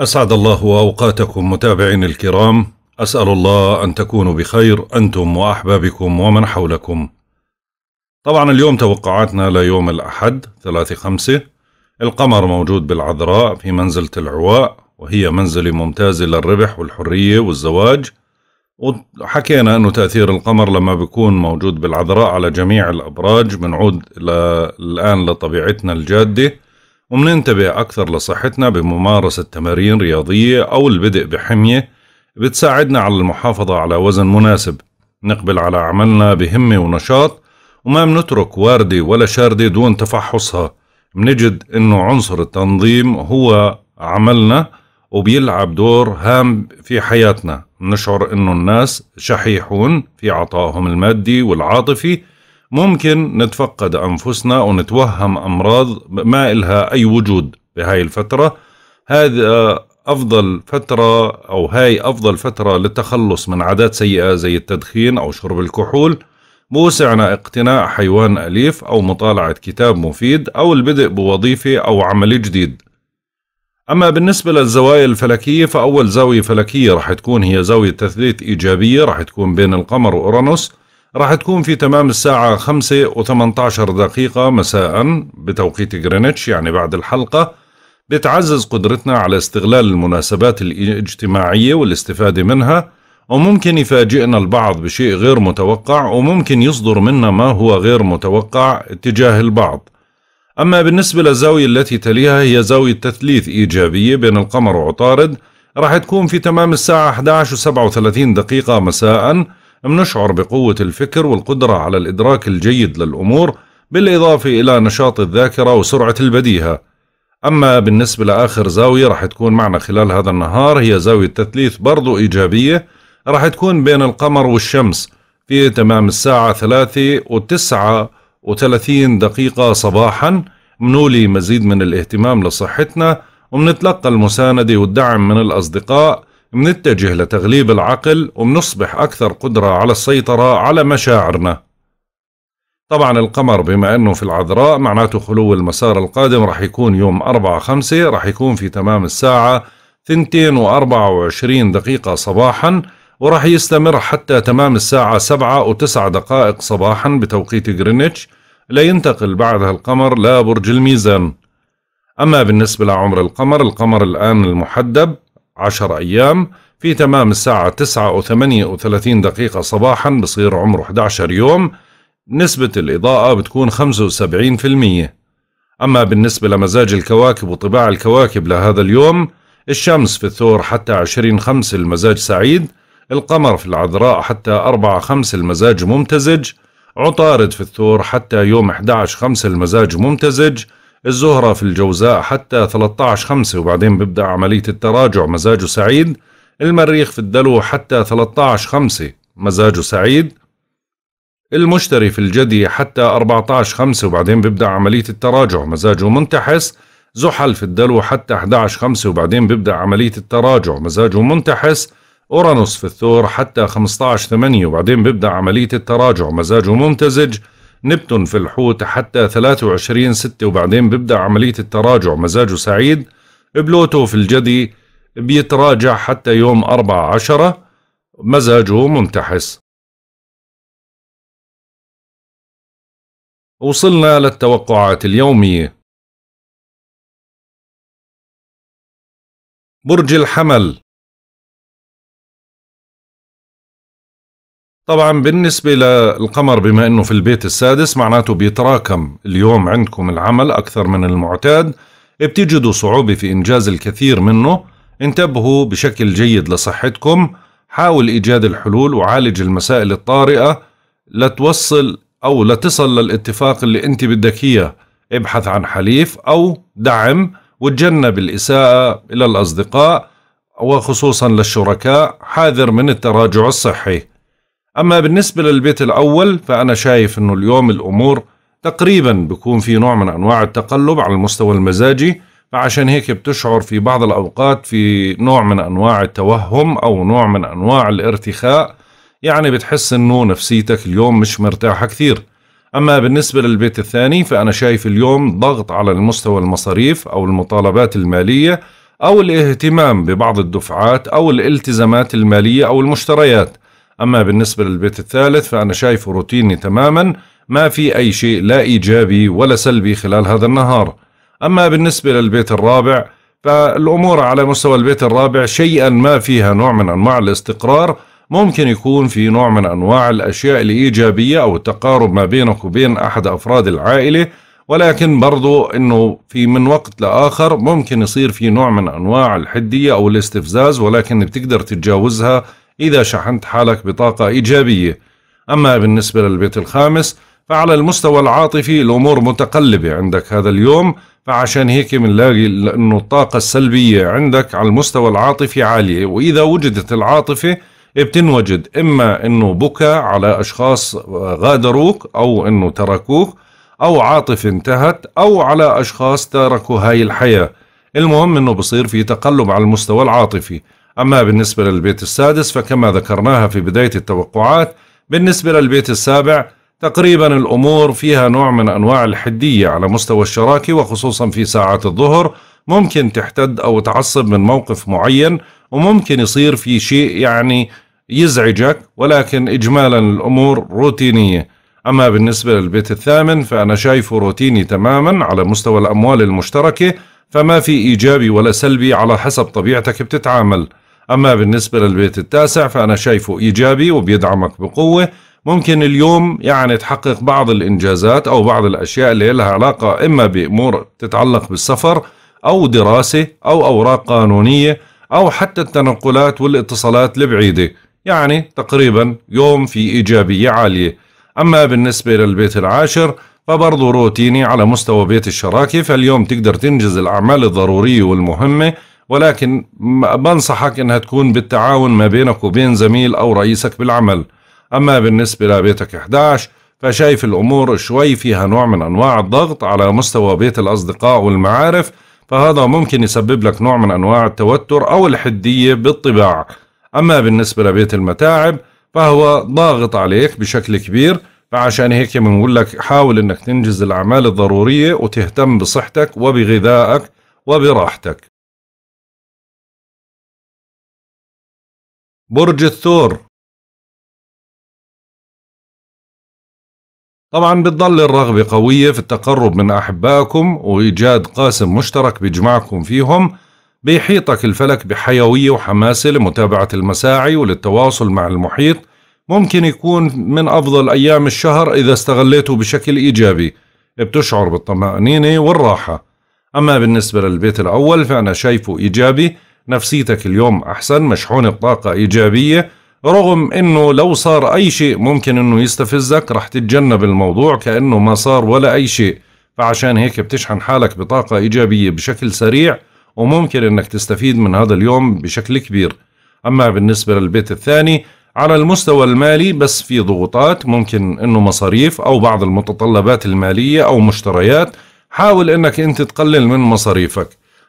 أسعد الله أوقاتكم متابعين الكرام أسأل الله أن تكونوا بخير أنتم وأحبابكم ومن حولكم طبعا اليوم توقعاتنا ليوم الأحد ثلاثة خمسة القمر موجود بالعذراء في منزلة العواء وهي منزلة ممتازة للربح والحرية والزواج وحكينا أنه تأثير القمر لما بيكون موجود بالعذراء على جميع الأبراج بنعود الآن لطبيعتنا الجادة ومننتبه أكثر لصحتنا بممارسة تمارين رياضية أو البدء بحمية بتساعدنا على المحافظة على وزن مناسب نقبل على عملنا بهمة ونشاط وما منترك واردة ولا شاردة دون تفحصها منجد أنه عنصر التنظيم هو عملنا وبيلعب دور هام في حياتنا منشعر أنه الناس شحيحون في عطائهم المادي والعاطفي ممكن نتفقد أنفسنا ونتوهم أمراض ما إلها أي وجود بهاي الفترة هذا أفضل فترة أو هاي أفضل فترة للتخلص من عادات سيئة زي التدخين أو شرب الكحول بوسعنا اقتناء حيوان أليف أو مطالعة كتاب مفيد أو البدء بوظيفة أو عمل جديد أما بالنسبة للزوايا الفلكية فأول زاوية فلكية رح تكون هي زاوية تثليث إيجابية رح تكون بين القمر وأورانوس راح تكون في تمام الساعة خمسة و دقيقة مساء بتوقيت جرينتش يعني بعد الحلقة بتعزز قدرتنا على استغلال المناسبات الاجتماعية والاستفادة منها وممكن يفاجئنا البعض بشيء غير متوقع وممكن يصدر منا ما هو غير متوقع اتجاه البعض أما بالنسبة للزاوية التي تليها هي زاوية تثليث إيجابية بين القمر وعطارد راح تكون في تمام الساعة 11 و37 دقيقة مساءً بنشعر بقوة الفكر والقدرة على الإدراك الجيد للأمور بالإضافة إلى نشاط الذاكرة وسرعة البديهة أما بالنسبة لآخر زاوية رح تكون معنا خلال هذا النهار هي زاوية تثليث برضو إيجابية رح تكون بين القمر والشمس في تمام الساعة ثلاثة وتسعة وثلاثين دقيقة صباحا منولي مزيد من الاهتمام لصحتنا ومنتلقى المساندة والدعم من الأصدقاء منتجه لتغليب العقل ومنصبح أكثر قدرة على السيطرة على مشاعرنا طبعا القمر بما أنه في العذراء معناته خلو المسار القادم رح يكون يوم 4-5 رح يكون في تمام الساعة 2 وأربعة وعشرين دقيقة صباحا ورح يستمر حتى تمام الساعة 7 و 9 دقائق صباحا بتوقيت غرينتش لينتقل بعدها القمر لبرج الميزان أما بالنسبة لعمر القمر القمر الآن المحدب عشر أيام في تمام الساعة 9 وثمانية 8 30 دقيقة صباحا بصير عمره 11 يوم نسبة الإضاءة بتكون 75% أما بالنسبة لمزاج الكواكب وطباع الكواكب لهذا اليوم الشمس في الثور حتى 20 خمس المزاج سعيد القمر في العذراء حتى 4 خمس المزاج ممتزج عطارد في الثور حتى يوم 11 خمس المزاج ممتزج الزهرة في الجوزاء حتى 13 خمسة وبعدين ببدأ عملية التراجع مزاجه سعيد المريخ في الدلو حتى 13 خمسة مزاجه سعيد المشتري في الجدي حتى 14 خمسة وبعدين ببدأ عملية التراجع مزاجه منتحس زحل في الدلو حتى 11 خمسة وبعدين ببدأ عملية التراجع مزاجه منتحس أورانوس في الثور حتى 15 8 وبعدين ببدأ عملية التراجع مزاجه ممتزج نبتون في الحوت حتى 23 ستة وبعدين بيبدأ عملية التراجع مزاجه سعيد بلوتو في الجدي بيتراجع حتى يوم 4 10 مزاجه منتحس وصلنا للتوقعات اليومية برج الحمل طبعا بالنسبة للقمر بما انه في البيت السادس معناته بيتراكم اليوم عندكم العمل اكثر من المعتاد بتجدوا صعوبة في انجاز الكثير منه انتبهوا بشكل جيد لصحتكم حاول ايجاد الحلول وعالج المسائل الطارئة لتوصل او لتصل للاتفاق اللي انت بدك اياه ابحث عن حليف او دعم وتجنب الاساءة الى الاصدقاء وخصوصا للشركاء حاذر من التراجع الصحي أما بالنسبة للبيت الأول فأنا شايف أنه اليوم الأمور تقريبا بكون في نوع من أنواع التقلب على المستوى المزاجي فعشان هيك بتشعر في بعض الأوقات في نوع من أنواع التوهم أو نوع من أنواع الارتخاء يعني بتحس أنه نفسيتك اليوم مش مرتاحة كثير أما بالنسبة للبيت الثاني فأنا شايف اليوم ضغط على المستوى المصاريف أو المطالبات المالية أو الاهتمام ببعض الدفعات أو الالتزامات المالية أو المشتريات أما بالنسبة للبيت الثالث فأنا شايفه روتيني تماما ما في أي شيء لا إيجابي ولا سلبي خلال هذا النهار أما بالنسبة للبيت الرابع فالأمور على مستوى البيت الرابع شيئا ما فيها نوع من أنواع الاستقرار ممكن يكون في نوع من أنواع الأشياء الإيجابية أو التقارب ما بينك وبين أحد أفراد العائلة ولكن برضو أنه في من وقت لآخر ممكن يصير في نوع من أنواع الحدية أو الاستفزاز ولكن بتقدر تتجاوزها إذا شحنت حالك بطاقة إيجابية أما بالنسبة للبيت الخامس فعلى المستوى العاطفي الأمور متقلبة عندك هذا اليوم فعشان هيك بنلاقي أنه الطاقة السلبية عندك على المستوى العاطفي عالية وإذا وجدت العاطفة بتنوجد إما أنه بكى على أشخاص غادروك أو أنه تركوك أو عاطفة انتهت أو على أشخاص تركوا هاي الحياة المهم أنه بصير في تقلب على المستوى العاطفي أما بالنسبة للبيت السادس فكما ذكرناها في بداية التوقعات بالنسبة للبيت السابع تقريبا الأمور فيها نوع من أنواع الحدية على مستوى الشراكة وخصوصا في ساعات الظهر ممكن تحتد أو تعصب من موقف معين وممكن يصير في شيء يعني يزعجك ولكن إجمالا الأمور روتينية أما بالنسبة للبيت الثامن فأنا شايفه روتيني تماما على مستوى الأموال المشتركة فما في إيجابي ولا سلبي على حسب طبيعتك بتتعامل أما بالنسبة للبيت التاسع فأنا شايفه إيجابي وبيدعمك بقوة ممكن اليوم يعني تحقق بعض الإنجازات أو بعض الأشياء اللي لها علاقة إما بأمور تتعلق بالسفر أو دراسة أو أوراق قانونية أو حتى التنقلات والاتصالات البعيدة يعني تقريبا يوم في إيجابية عالية أما بالنسبة للبيت العاشر فبرضه روتيني على مستوى بيت الشراكة فاليوم تقدر تنجز الأعمال الضرورية والمهمة ولكن بنصحك انها تكون بالتعاون ما بينك وبين زميل او رئيسك بالعمل اما بالنسبه لبيتك 11 فشايف الامور شوي فيها نوع من انواع الضغط على مستوى بيت الاصدقاء والمعارف فهذا ممكن يسبب لك نوع من انواع التوتر او الحديه بالطباع اما بالنسبه لبيت المتاعب فهو ضاغط عليك بشكل كبير فعشان هيك بنقول لك حاول انك تنجز الاعمال الضروريه وتهتم بصحتك وبغذائك وبراحتك برج الثور طبعا بتضل الرغبة قوية في التقرب من أحبائكم وإيجاد قاسم مشترك بيجمعكم فيهم بيحيطك الفلك بحيوية وحماسة لمتابعة المساعي وللتواصل مع المحيط ممكن يكون من أفضل أيام الشهر إذا استغليته بشكل إيجابي بتشعر بالطمأنينة والراحة أما بالنسبة للبيت الأول فأنا شايفه إيجابي نفسيتك اليوم أحسن مشحون بطاقة إيجابية رغم أنه لو صار أي شيء ممكن أنه يستفزك رح تتجنب الموضوع كأنه ما صار ولا أي شيء فعشان هيك بتشحن حالك بطاقة إيجابية بشكل سريع وممكن أنك تستفيد من هذا اليوم بشكل كبير أما بالنسبة للبيت الثاني على المستوى المالي بس في ضغوطات ممكن انه مصاريف او بعض المتطلبات الماليه او مشتريات حاول انك انت تقلل من مصاريفك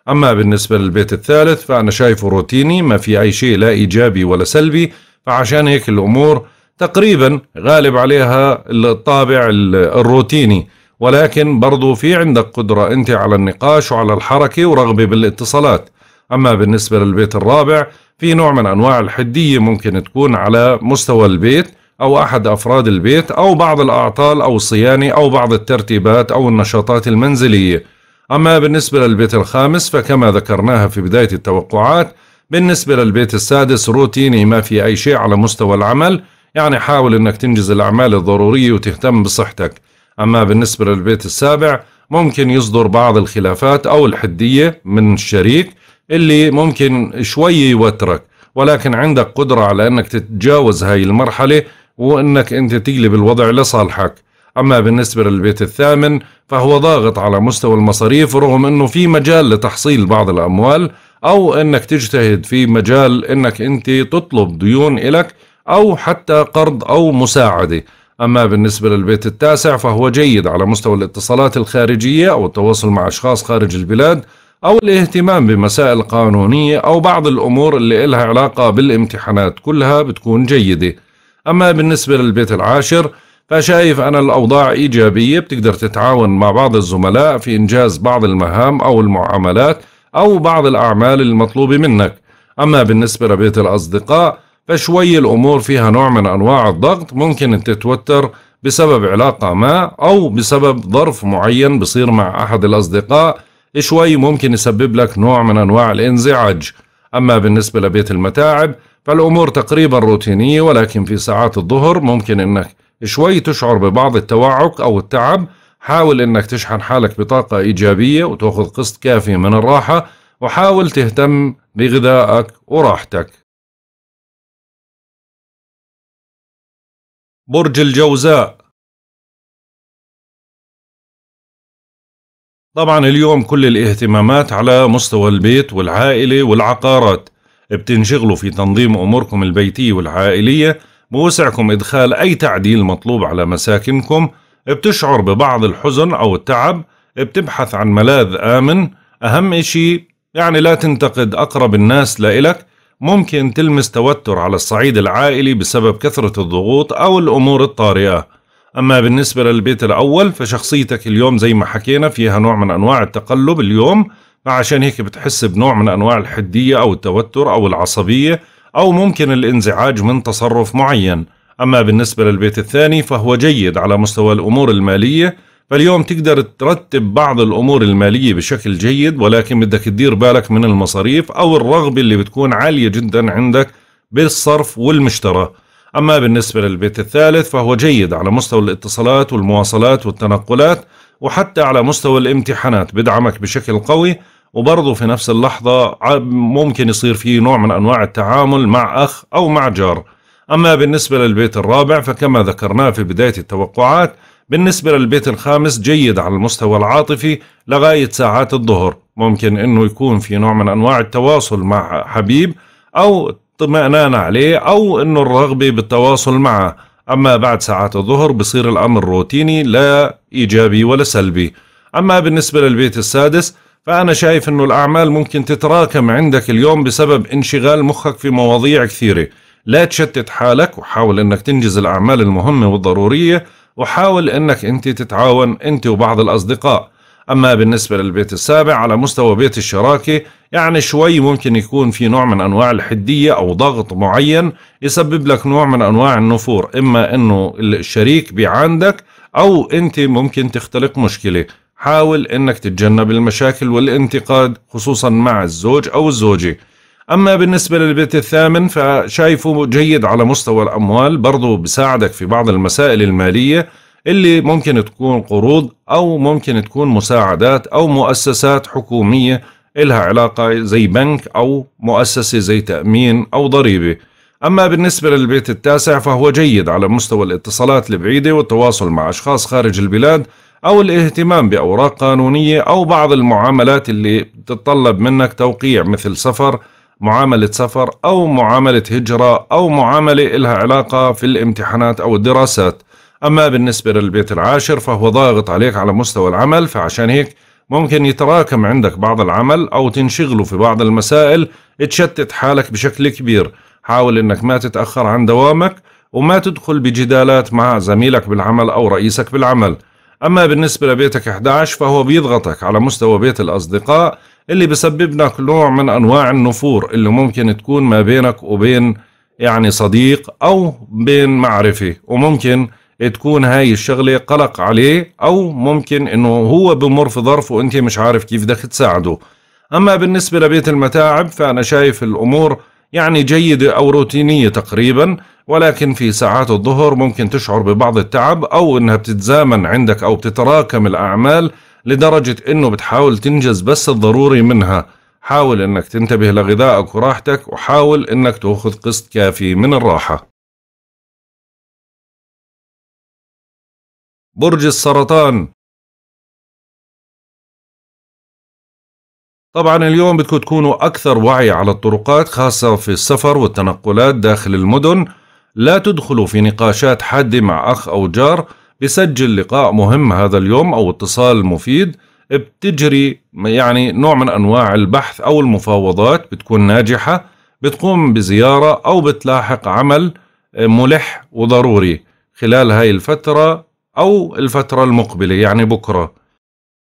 أما بالنسبة للبيت الثالث فأنا شايفه روتيني ما في أي شيء لا إيجابي ولا سلبي فعشان هيك الأمور تقريبا غالب عليها الطابع الروتيني ولكن برضو في عندك قدرة أنت على النقاش وعلى الحركة ورغبة بالاتصالات أما بالنسبة للبيت الرابع في نوع من أنواع الحدية ممكن تكون على مستوى البيت أو أحد أفراد البيت أو بعض الأعطال أو الصيانة أو بعض الترتيبات أو النشاطات المنزلية أما بالنسبة للبيت الخامس فكما ذكرناها في بداية التوقعات بالنسبة للبيت السادس روتيني ما في أي شيء على مستوى العمل يعني حاول أنك تنجز الأعمال الضرورية وتهتم بصحتك أما بالنسبة للبيت السابع ممكن يصدر بعض الخلافات أو الحدية من الشريك اللي ممكن شوي يوترك ولكن عندك قدرة على أنك تتجاوز هاي المرحلة وأنك أنت تقلب الوضع لصالحك أما بالنسبة للبيت الثامن فهو ضاغط على مستوى المصاريف رغم أنه في مجال لتحصيل بعض الأموال أو أنك تجتهد في مجال أنك أنت تطلب ديون إلك أو حتى قرض أو مساعدة أما بالنسبة للبيت التاسع فهو جيد على مستوى الاتصالات الخارجية أو التواصل مع أشخاص خارج البلاد أو الاهتمام بمسائل قانونية أو بعض الأمور اللي إلها علاقة بالامتحانات كلها بتكون جيدة أما بالنسبة للبيت العاشر فشايف أنا الأوضاع إيجابية بتقدر تتعاون مع بعض الزملاء في إنجاز بعض المهام أو المعاملات أو بعض الأعمال المطلوبة منك أما بالنسبة لبيت الأصدقاء فشوي الأمور فيها نوع من أنواع الضغط ممكن أن تتوتر بسبب علاقة ما أو بسبب ظرف معين بصير مع أحد الأصدقاء شوي ممكن يسبب لك نوع من أنواع الانزعاج أما بالنسبة لبيت المتاعب فالأمور تقريبا روتينية ولكن في ساعات الظهر ممكن أنك شوي تشعر ببعض التوعك أو التعب حاول أنك تشحن حالك بطاقة إيجابية وتأخذ قسط كافي من الراحة وحاول تهتم بغذائك وراحتك برج الجوزاء طبعا اليوم كل الاهتمامات على مستوى البيت والعائلة والعقارات بتنشغلوا في تنظيم أموركم البيتية والعائلية بوسعكم إدخال أي تعديل مطلوب على مساكنكم بتشعر ببعض الحزن أو التعب بتبحث عن ملاذ آمن أهم إشي يعني لا تنتقد أقرب الناس لإلك ممكن تلمس توتر على الصعيد العائلي بسبب كثرة الضغوط أو الأمور الطارئة أما بالنسبة للبيت الأول فشخصيتك اليوم زي ما حكينا فيها نوع من أنواع التقلب اليوم فعشان هيك بتحس بنوع من أنواع الحدية أو التوتر أو العصبية أو ممكن الانزعاج من تصرف معين أما بالنسبة للبيت الثاني فهو جيد على مستوى الأمور المالية فاليوم تقدر ترتب بعض الأمور المالية بشكل جيد ولكن بدك تدير بالك من المصاريف أو الرغبة اللي بتكون عالية جدا عندك بالصرف والمشترى أما بالنسبة للبيت الثالث فهو جيد على مستوى الاتصالات والمواصلات والتنقلات وحتى على مستوى الامتحانات بدعمك بشكل قوي وبرضه في نفس اللحظة ممكن يصير في نوع من أنواع التعامل مع أخ أو مع جار أما بالنسبة للبيت الرابع فكما ذكرناه في بداية التوقعات بالنسبة للبيت الخامس جيد على المستوى العاطفي لغاية ساعات الظهر ممكن أنه يكون في نوع من أنواع التواصل مع حبيب أو اطمئنان عليه أو أنه الرغبة بالتواصل معه أما بعد ساعات الظهر بصير الأمر روتيني لا إيجابي ولا سلبي أما بالنسبة للبيت السادس فأنا شايف أنه الأعمال ممكن تتراكم عندك اليوم بسبب انشغال مخك في مواضيع كثيرة لا تشتت حالك وحاول أنك تنجز الأعمال المهمة والضرورية وحاول أنك أنت تتعاون أنت وبعض الأصدقاء أما بالنسبة للبيت السابع على مستوى بيت الشراكة يعني شوي ممكن يكون في نوع من أنواع الحدية أو ضغط معين يسبب لك نوع من أنواع النفور إما أنه الشريك بيعاندك أو أنت ممكن تختلق مشكلة حاول أنك تتجنب المشاكل والانتقاد خصوصا مع الزوج أو الزوجة أما بالنسبة للبيت الثامن فشايفه جيد على مستوى الأموال برضو بساعدك في بعض المسائل المالية اللي ممكن تكون قروض أو ممكن تكون مساعدات أو مؤسسات حكومية إلها علاقة زي بنك أو مؤسسة زي تأمين أو ضريبة أما بالنسبة للبيت التاسع فهو جيد على مستوى الاتصالات البعيدة والتواصل مع أشخاص خارج البلاد او الاهتمام باوراق قانونيه او بعض المعاملات اللي بتتطلب منك توقيع مثل سفر معاملة سفر أو معاملة هجرة أو معاملة إلها علاقة في الامتحانات أو الدراسات أما بالنسبة للبيت العاشر فهو ضاغط عليك على مستوى العمل فعشان هيك ممكن يتراكم عندك بعض العمل أو تنشغله في بعض المسائل تشتت حالك بشكل كبير حاول أنك ما تتأخر عن دوامك وما تدخل بجدالات مع زميلك بالعمل أو رئيسك بالعمل أما بالنسبة لبيتك 11 فهو بيضغطك على مستوى بيت الأصدقاء اللي بسبب لك نوع من أنواع النفور اللي ممكن تكون ما بينك وبين يعني صديق أو بين معرفة وممكن تكون هاي الشغلة قلق عليه أو ممكن إنه هو بمر في ظرف وأنت مش عارف كيف بدك تساعده أما بالنسبة لبيت المتاعب فأنا شايف الأمور يعني جيدة أو روتينية تقريبا ولكن في ساعات الظهر ممكن تشعر ببعض التعب أو إنها بتتزامن عندك أو بتتراكم الأعمال لدرجة إنه بتحاول تنجز بس الضروري منها حاول إنك تنتبه لغذائك وراحتك وحاول إنك تأخذ قسط كافي من الراحة برج السرطان طبعا اليوم بدكم تكونوا أكثر وعي على الطرقات خاصة في السفر والتنقلات داخل المدن لا تدخلوا في نقاشات حادة مع أخ أو جار بسجل لقاء مهم هذا اليوم أو اتصال مفيد بتجري يعني نوع من أنواع البحث أو المفاوضات بتكون ناجحة بتقوم بزيارة أو بتلاحق عمل آه، ملح وضروري خلال هاي الفترة أو الفترة المقبلة يعني بكرة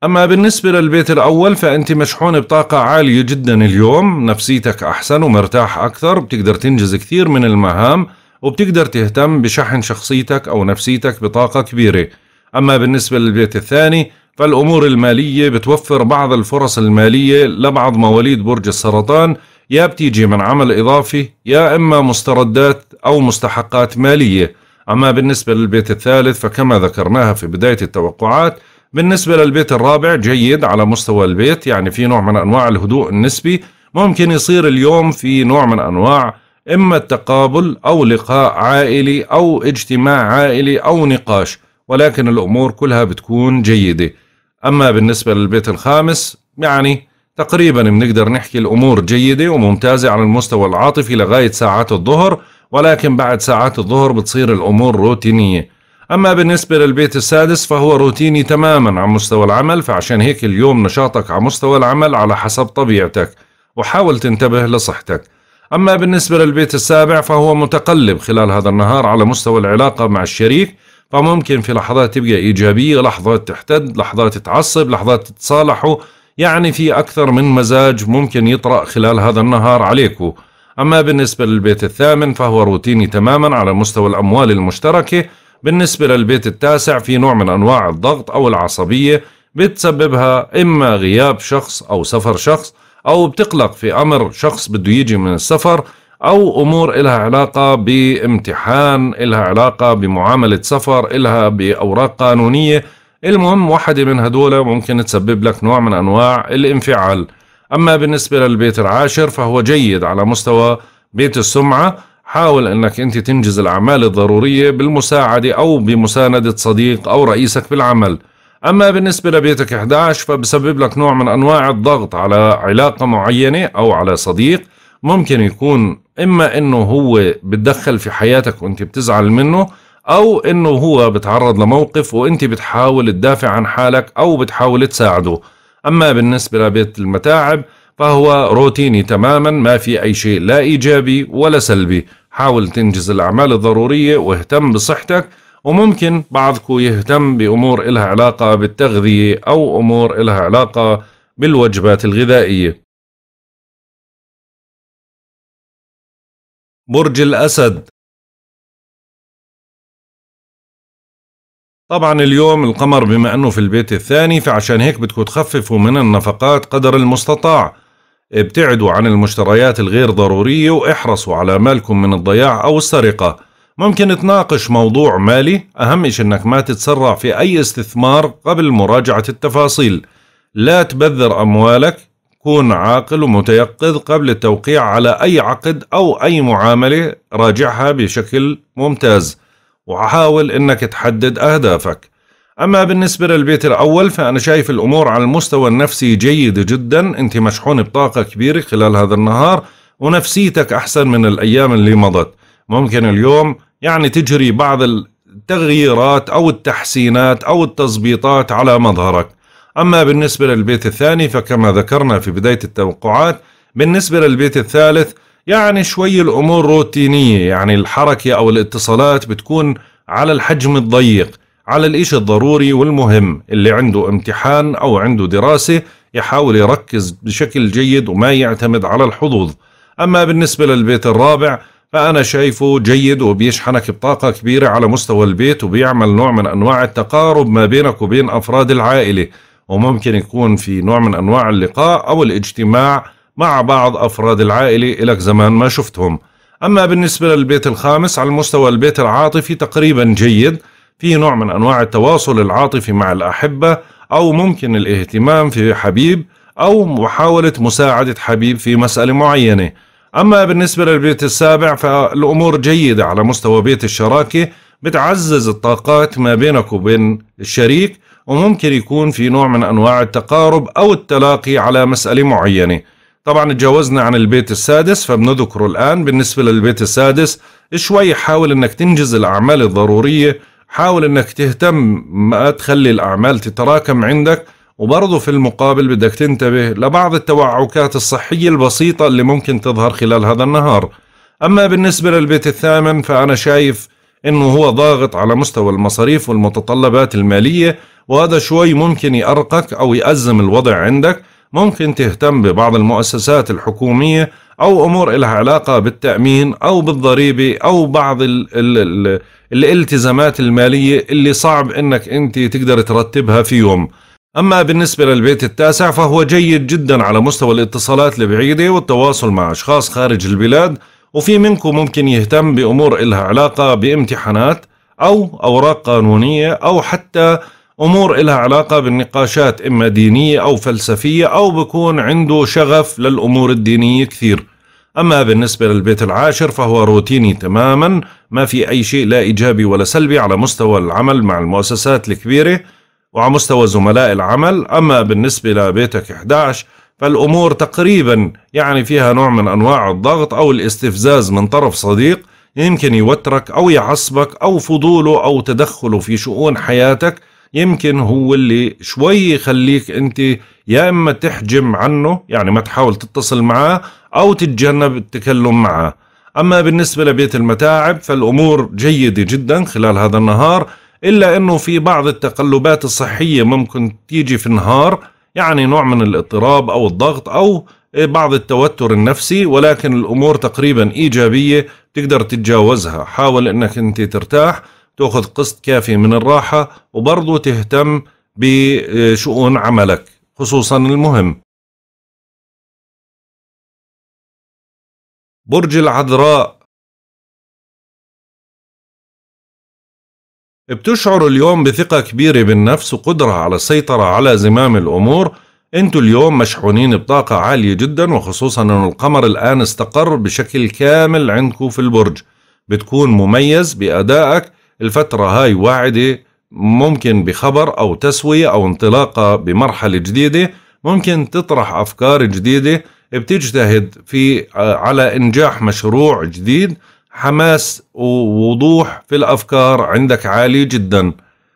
أما بالنسبة للبيت الأول فأنت مشحون بطاقة عالية جدا اليوم نفسيتك أحسن ومرتاح أكثر بتقدر تنجز كثير من المهام وبتقدر تهتم بشحن شخصيتك أو نفسيتك بطاقة كبيرة أما بالنسبة للبيت الثاني فالأمور المالية بتوفر بعض الفرص المالية لبعض مواليد برج السرطان يا بتيجي من عمل إضافي يا إما مستردات أو مستحقات مالية أما بالنسبة للبيت الثالث فكما ذكرناها في بداية التوقعات بالنسبة للبيت الرابع جيد على مستوى البيت يعني في نوع من أنواع الهدوء النسبي ممكن يصير اليوم في نوع من أنواع إما التقابل أو لقاء عائلي أو اجتماع عائلي أو نقاش ولكن الأمور كلها بتكون جيدة أما بالنسبة للبيت الخامس يعني تقريبا بنقدر نحكي الأمور جيدة وممتازة على المستوى العاطفي لغاية ساعات الظهر ولكن بعد ساعات الظهر بتصير الأمور روتينية أما بالنسبة للبيت السادس فهو روتيني تماما على مستوى العمل فعشان هيك اليوم نشاطك على مستوى العمل على حسب طبيعتك وحاول تنتبه لصحتك أما بالنسبة للبيت السابع فهو متقلب خلال هذا النهار على مستوى العلاقة مع الشريك فممكن في لحظات تبقى إيجابية لحظات تحتد لحظات تعصب لحظات تتصالحوا يعني في أكثر من مزاج ممكن يطرأ خلال هذا النهار عليكم أما بالنسبة للبيت الثامن فهو روتيني تماما على مستوى الأموال المشتركة بالنسبة للبيت التاسع في نوع من أنواع الضغط أو العصبية بتسببها إما غياب شخص أو سفر شخص أو بتقلق في أمر شخص بده يجي من السفر أو أمور إلها علاقة بامتحان إلها علاقة بمعاملة سفر إلها بأوراق قانونية المهم واحدة من هدول ممكن تسبب لك نوع من أنواع الانفعال أما بالنسبة للبيت العاشر فهو جيد على مستوى بيت السمعة حاول أنك أنت تنجز الأعمال الضرورية بالمساعدة أو بمساندة صديق أو رئيسك بالعمل أما بالنسبة لبيتك 11 فبسبب لك نوع من أنواع الضغط على علاقة معينة أو على صديق ممكن يكون إما إنه هو بتدخل في حياتك وأنت بتزعل منه أو إنه هو بتعرض لموقف وأنت بتحاول تدافع عن حالك أو بتحاول تساعده أما بالنسبة لبيت المتاعب فهو روتيني تماما ما في أي شيء لا إيجابي ولا سلبي حاول تنجز الأعمال الضرورية واهتم بصحتك وممكن بعضكم يهتم بأمور إلها علاقة بالتغذية أو أمور إلها علاقة بالوجبات الغذائية برج الأسد طبعا اليوم القمر بما أنه في البيت الثاني فعشان هيك بدكم تخففوا من النفقات قدر المستطاع ابتعدوا عن المشتريات الغير ضرورية واحرصوا على مالكم من الضياع أو السرقة ممكن تناقش موضوع مالي أهم شيء أنك ما تتسرع في أي استثمار قبل مراجعة التفاصيل لا تبذر أموالك كن عاقل ومتيقظ قبل التوقيع على أي عقد أو أي معاملة راجعها بشكل ممتاز وحاول أنك تحدد أهدافك أما بالنسبة للبيت الأول فأنا شايف الأمور على المستوى النفسي جيدة جدا أنت مشحون بطاقة كبيرة خلال هذا النهار ونفسيتك أحسن من الأيام اللي مضت ممكن اليوم يعني تجري بعض التغييرات أو التحسينات أو التظبيطات على مظهرك أما بالنسبة للبيت الثاني فكما ذكرنا في بداية التوقعات بالنسبة للبيت الثالث يعني شوي الأمور روتينية يعني الحركة أو الاتصالات بتكون على الحجم الضيق على الإشي الضروري والمهم اللي عنده امتحان أو عنده دراسة يحاول يركز بشكل جيد وما يعتمد على الحظوظ أما بالنسبة للبيت الرابع فأنا شايفه جيد وبيشحنك بطاقة كبيرة على مستوى البيت وبيعمل نوع من أنواع التقارب ما بينك وبين أفراد العائلة وممكن يكون في نوع من أنواع اللقاء أو الاجتماع مع بعض أفراد العائلة إلك زمان ما شفتهم أما بالنسبة للبيت الخامس على مستوى البيت العاطفي تقريبا جيد في نوع من أنواع التواصل العاطفي مع الأحبة أو ممكن الاهتمام في حبيب أو محاولة مساعدة حبيب في مسألة معينة أما بالنسبة للبيت السابع فالأمور جيدة على مستوى بيت الشراكة بتعزز الطاقات ما بينك وبين الشريك وممكن يكون في نوع من أنواع التقارب أو التلاقي على مسألة معينة طبعا تجاوزنا عن البيت السادس فبنذكره الآن بالنسبة للبيت السادس شوي حاول أنك تنجز الأعمال الضرورية حاول أنك تهتم ما تخلي الأعمال تتراكم عندك وبرضه في المقابل بدك تنتبه لبعض التوعكات الصحية البسيطة اللي ممكن تظهر خلال هذا النهار أما بالنسبة للبيت الثامن فأنا شايف أنه هو ضاغط على مستوى المصاريف والمتطلبات المالية وهذا شوي ممكن يأرقك أو يأزم الوضع عندك ممكن تهتم ببعض المؤسسات الحكومية أو أمور لها علاقة بالتأمين أو بالضريبة أو بعض الـ ال ال الالتزامات المالية اللي صعب أنك أنت تقدر ترتبها في يوم أما بالنسبة للبيت التاسع فهو جيد جدا على مستوى الاتصالات البعيدة والتواصل مع أشخاص خارج البلاد وفي منكم ممكن يهتم بأمور إلها علاقة بامتحانات أو أوراق قانونية أو حتى أمور إلها علاقة بالنقاشات إما دينية أو فلسفية أو بكون عنده شغف للأمور الدينية كثير أما بالنسبة للبيت العاشر فهو روتيني تماما ما في أي شيء لا إيجابي ولا سلبي على مستوى العمل مع المؤسسات الكبيرة وعلى مستوى زملاء العمل أما بالنسبة لبيتك 11 فالأمور تقريبا يعني فيها نوع من أنواع الضغط أو الاستفزاز من طرف صديق يمكن يوترك أو يعصبك أو فضوله أو تدخله في شؤون حياتك يمكن هو اللي شوي يخليك أنت يا إما تحجم عنه يعني ما تحاول تتصل معه أو تتجنب التكلم معه أما بالنسبة لبيت المتاعب فالأمور جيدة جدا خلال هذا النهار إلا أنه في بعض التقلبات الصحية ممكن تيجي في النهار يعني نوع من الاضطراب أو الضغط أو بعض التوتر النفسي ولكن الأمور تقريبا إيجابية تقدر تتجاوزها حاول أنك أنت ترتاح تأخذ قسط كافي من الراحة وبرضو تهتم بشؤون عملك خصوصا المهم برج العذراء بتشعر اليوم بثقة كبيرة بالنفس وقدرة على السيطرة على زمام الأمور انتوا اليوم مشحونين بطاقة عالية جدا وخصوصا انه القمر الان استقر بشكل كامل عندكم في البرج بتكون مميز بأدائك الفترة هاي واعدة ممكن بخبر أو تسوية أو انطلاقة بمرحلة جديدة ممكن تطرح أفكار جديدة بتجتهد في آه، على إنجاح مشروع جديد حماس ووضوح في الافكار عندك عالي جدا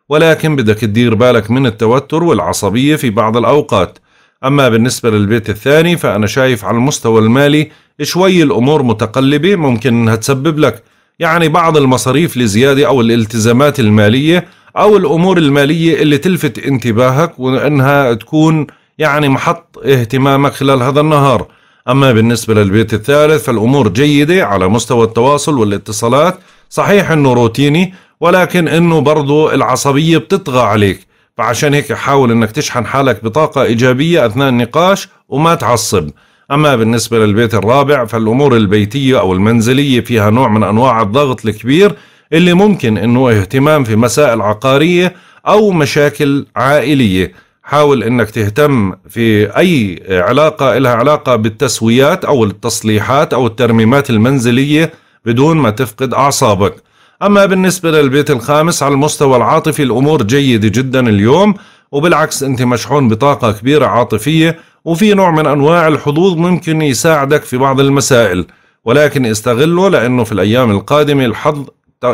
ولكن بدك تدير بالك من التوتر والعصبيه في بعض الاوقات اما بالنسبه للبيت الثاني فانا شايف على المستوى المالي شوي الامور متقلبه ممكن انها تسبب لك يعني بعض المصاريف لزياده او الالتزامات الماليه او الامور الماليه اللي تلفت انتباهك وانها تكون يعني محط اهتمامك خلال هذا النهار أما بالنسبة للبيت الثالث فالأمور جيدة على مستوى التواصل والاتصالات صحيح أنه روتيني ولكن أنه برضو العصبية بتطغى عليك فعشان هيك حاول أنك تشحن حالك بطاقة إيجابية أثناء النقاش وما تعصب أما بالنسبة للبيت الرابع فالأمور البيتية أو المنزلية فيها نوع من أنواع الضغط الكبير اللي ممكن أنه اهتمام في مسائل عقارية أو مشاكل عائلية حاول انك تهتم في اي علاقه لها علاقه بالتسويات او التصليحات او الترميمات المنزليه بدون ما تفقد اعصابك. اما بالنسبه للبيت الخامس على المستوى العاطفي الامور جيده جدا اليوم وبالعكس انت مشحون بطاقه كبيره عاطفيه وفي نوع من انواع الحظوظ ممكن يساعدك في بعض المسائل ولكن استغله لانه في الايام القادمه الحظ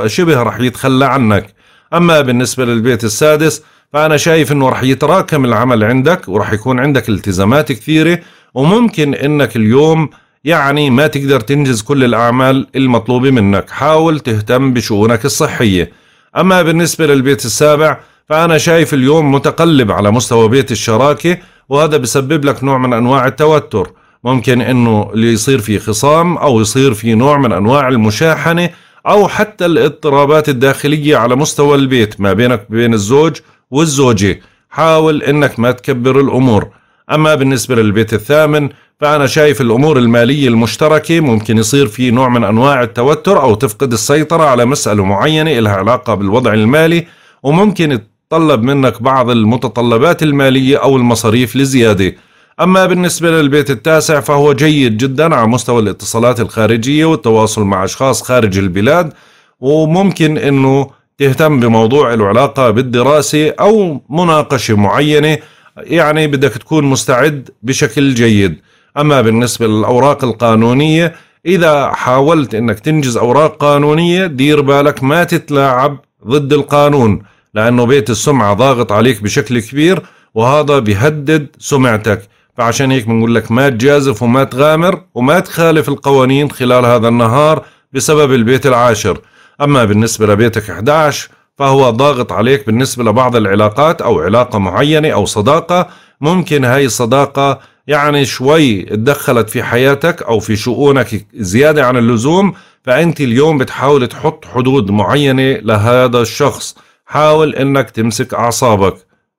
شبه رح يتخلى عنك. أما بالنسبة للبيت السادس فأنا شايف أنه رح يتراكم العمل عندك ورح يكون عندك التزامات كثيرة وممكن أنك اليوم يعني ما تقدر تنجز كل الأعمال المطلوبة منك حاول تهتم بشؤونك الصحية أما بالنسبة للبيت السابع فأنا شايف اليوم متقلب على مستوى بيت الشراكة وهذا بسبب لك نوع من أنواع التوتر ممكن أنه اللي يصير في خصام أو يصير في نوع من أنواع المشاحنة أو حتى الاضطرابات الداخلية على مستوى البيت ما بينك وبين الزوج والزوجة حاول أنك ما تكبر الأمور أما بالنسبة للبيت الثامن فأنا شايف الأمور المالية المشتركة ممكن يصير في نوع من أنواع التوتر أو تفقد السيطرة على مسألة معينة لها علاقة بالوضع المالي وممكن يتطلب منك بعض المتطلبات المالية أو المصاريف لزيادة أما بالنسبة للبيت التاسع فهو جيد جدا على مستوى الاتصالات الخارجية والتواصل مع أشخاص خارج البلاد وممكن أنه تهتم بموضوع العلاقة بالدراسة أو مناقشة معينة يعني بدك تكون مستعد بشكل جيد أما بالنسبة للأوراق القانونية إذا حاولت أنك تنجز أوراق قانونية دير بالك ما تتلاعب ضد القانون لأنه بيت السمعة ضاغط عليك بشكل كبير وهذا بيهدد سمعتك فعشان هيك بنقول لك ما تجازف وما تغامر وما تخالف القوانين خلال هذا النهار بسبب البيت العاشر أما بالنسبة لبيتك 11 فهو ضاغط عليك بالنسبة لبعض العلاقات أو علاقة معينة أو صداقة ممكن هاي الصداقة يعني شوي تدخلت في حياتك أو في شؤونك زيادة عن اللزوم فأنت اليوم بتحاول تحط حدود معينة لهذا الشخص حاول أنك تمسك أعصابك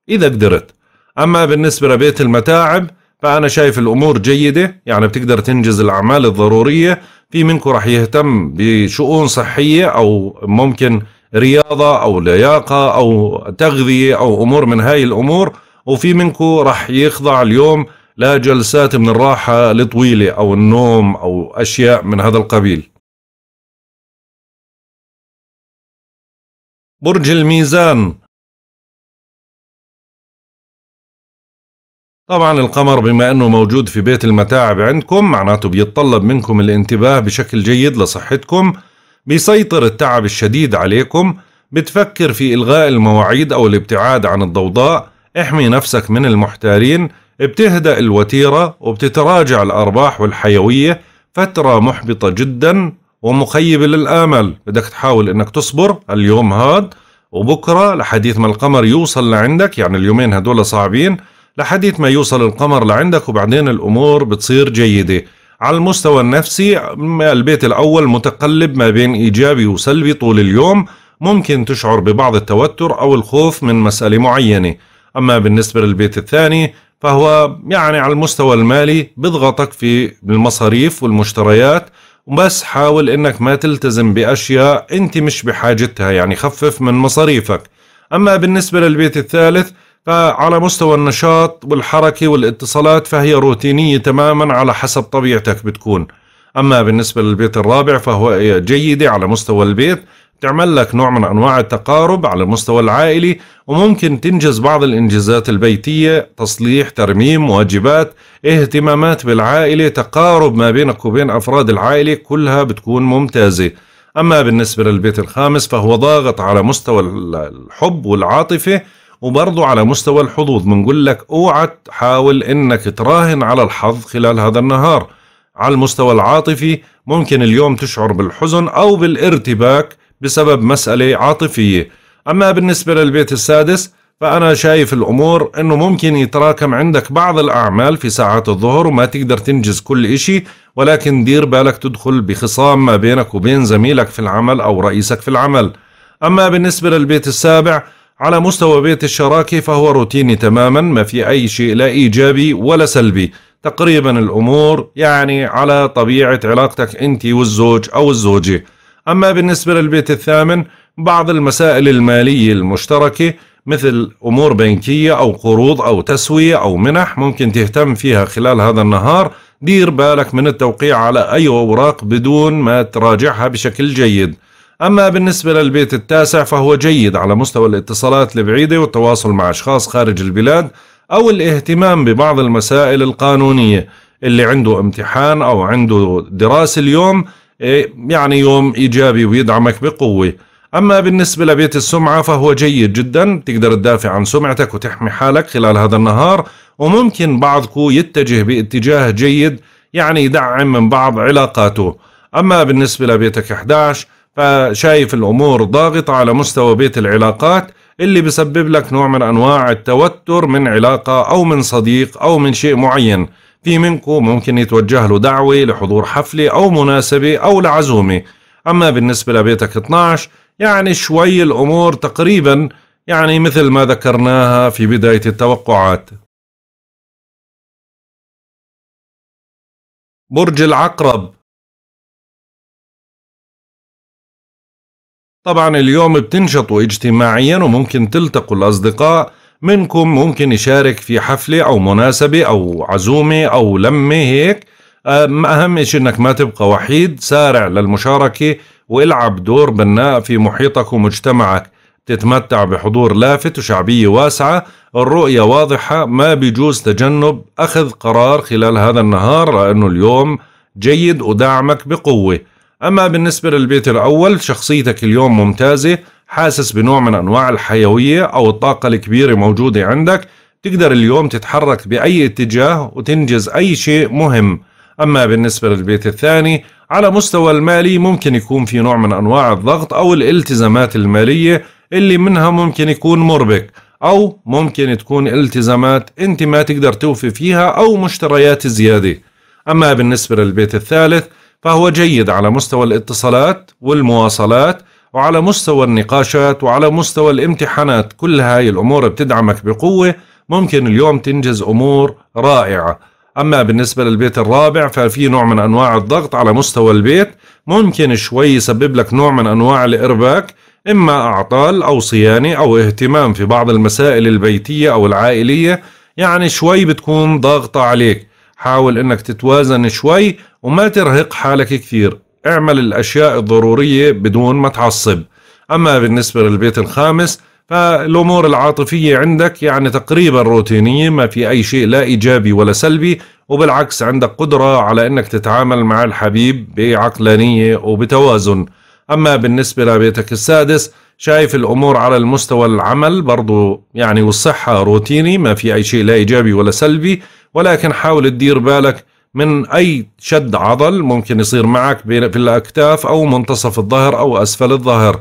إذا قدرت أما بالنسبة لبيت المتاعب فأنا شايف الأمور جيدة يعني بتقدر تنجز الأعمال الضرورية في منكم راح يهتم بشؤون صحية أو ممكن رياضة أو لياقة أو تغذية أو أمور من هاي الأمور وفي منكم راح يخضع اليوم لجلسات من الراحة الطويلة أو النوم أو أشياء من هذا القبيل برج الميزان طبعا القمر بما انه موجود في بيت المتاعب عندكم معناته بيتطلب منكم الانتباه بشكل جيد لصحتكم بيسيطر التعب الشديد عليكم بتفكر في الغاء المواعيد او الابتعاد عن الضوضاء احمي نفسك من المحتارين بتهدأ الوتيرة وبتتراجع الارباح والحيوية فترة محبطة جدا ومخيبة للآمل بدك تحاول انك تصبر اليوم هاد وبكرة لحديث ما القمر يوصل لعندك يعني اليومين هدول صعبين لحديت ما يوصل القمر لعندك وبعدين الأمور بتصير جيدة على المستوى النفسي البيت الأول متقلب ما بين إيجابي وسلبي طول اليوم ممكن تشعر ببعض التوتر أو الخوف من مسألة معينة أما بالنسبة للبيت الثاني فهو يعني على المستوى المالي بضغطك في المصاريف والمشتريات بس حاول انك ما تلتزم باشياء انت مش بحاجتها يعني خفف من مصاريفك اما بالنسبه للبيت الثالث فعلى مستوى النشاط والحركة والاتصالات فهي روتينية تماما على حسب طبيعتك بتكون أما بالنسبة للبيت الرابع فهو جيدة على مستوى البيت تعمل لك نوع من أنواع التقارب على المستوى العائلي وممكن تنجز بعض الإنجازات البيتية تصليح ترميم واجبات اهتمامات بالعائلة تقارب ما بينك وبين أفراد العائلة كلها بتكون ممتازة أما بالنسبة للبيت الخامس فهو ضاغط على مستوى الحب والعاطفة وبرضه على مستوى الحظوظ بنقول لك اوعى تحاول انك تراهن على الحظ خلال هذا النهار على المستوى العاطفي ممكن اليوم تشعر بالحزن او بالارتباك بسبب مسألة عاطفية اما بالنسبة للبيت السادس فأنا شايف الأمور أنه ممكن يتراكم عندك بعض الأعمال في ساعات الظهر وما تقدر تنجز كل إشي ولكن دير بالك تدخل بخصام ما بينك وبين زميلك في العمل أو رئيسك في العمل أما بالنسبة للبيت السابع على مستوى بيت الشراكة فهو روتيني تماما ما في أي شيء لا إيجابي ولا سلبي تقريبا الأمور يعني على طبيعة علاقتك أنت والزوج أو الزوجة أما بالنسبة للبيت الثامن بعض المسائل المالية المشتركة مثل أمور بنكية أو قروض أو تسوية أو منح ممكن تهتم فيها خلال هذا النهار دير بالك من التوقيع على أي أوراق بدون ما تراجعها بشكل جيد أما بالنسبة للبيت التاسع فهو جيد على مستوى الاتصالات البعيدة والتواصل مع أشخاص خارج البلاد أو الاهتمام ببعض المسائل القانونية اللي عنده امتحان أو عنده دراسة اليوم إيه، يعني يوم إيجابي ويدعمك بقوة أما بالنسبة لبيت السمعة فهو جيد جدا تقدر تدافع عن سمعتك وتحمي حالك خلال هذا النهار وممكن بعضكو يتجه باتجاه جيد يعني يدعم من بعض علاقاته أما بالنسبة لبيتك 11 فشايف الأمور ضاغطة على مستوى بيت العلاقات اللي بسبب لك نوع من أنواع التوتر من علاقة أو من صديق أو من شيء معين في منكم ممكن يتوجه له دعوة لحضور حفلة أو مناسبة أو لعزومة أما بالنسبة لبيتك 12 يعني شوي الأمور تقريبا يعني مثل ما ذكرناها في بداية التوقعات برج العقرب طبعا اليوم بتنشطوا اجتماعيا وممكن تلتقوا الأصدقاء منكم ممكن يشارك في حفلة أو مناسبة أو عزومة أو لمة هيك أهم شيء أنك ما تبقى وحيد سارع للمشاركة والعب دور بناء في محيطك ومجتمعك تتمتع بحضور لافت وشعبية واسعة الرؤية واضحة ما بيجوز تجنب أخذ قرار خلال هذا النهار لأنه اليوم جيد ودعمك بقوة أما بالنسبة للبيت الأول شخصيتك اليوم ممتازة حاسس بنوع من أنواع الحيوية أو الطاقة الكبيرة موجودة عندك تقدر اليوم تتحرك بأي اتجاه وتنجز أي شيء مهم أما بالنسبة للبيت الثاني على مستوى المالي ممكن يكون في نوع من أنواع الضغط أو الالتزامات المالية اللي منها ممكن يكون مربك أو ممكن تكون التزامات أنت ما تقدر توفي فيها أو مشتريات زيادة أما بالنسبة للبيت الثالث فهو جيد على مستوى الاتصالات والمواصلات وعلى مستوى النقاشات وعلى مستوى الامتحانات كل هاي الأمور بتدعمك بقوة ممكن اليوم تنجز أمور رائعة أما بالنسبة للبيت الرابع ففي نوع من أنواع الضغط على مستوى البيت ممكن شوي يسبب لك نوع من أنواع الإرباك إما أعطال أو صيانة أو اهتمام في بعض المسائل البيتية أو العائلية يعني شوي بتكون ضاغطة عليك حاول انك تتوازن شوي وما ترهق حالك كثير اعمل الاشياء الضرورية بدون ما تعصب اما بالنسبة للبيت الخامس فالامور العاطفية عندك يعني تقريبا روتينية ما في اي شيء لا ايجابي ولا سلبي وبالعكس عندك قدرة على انك تتعامل مع الحبيب بعقلانية وبتوازن اما بالنسبة لبيتك السادس شايف الامور على المستوى العمل برضو يعني والصحة روتيني ما في اي شيء لا ايجابي ولا سلبي ولكن حاول تدير بالك من أي شد عضل ممكن يصير معك في الأكتاف أو منتصف الظهر أو أسفل الظهر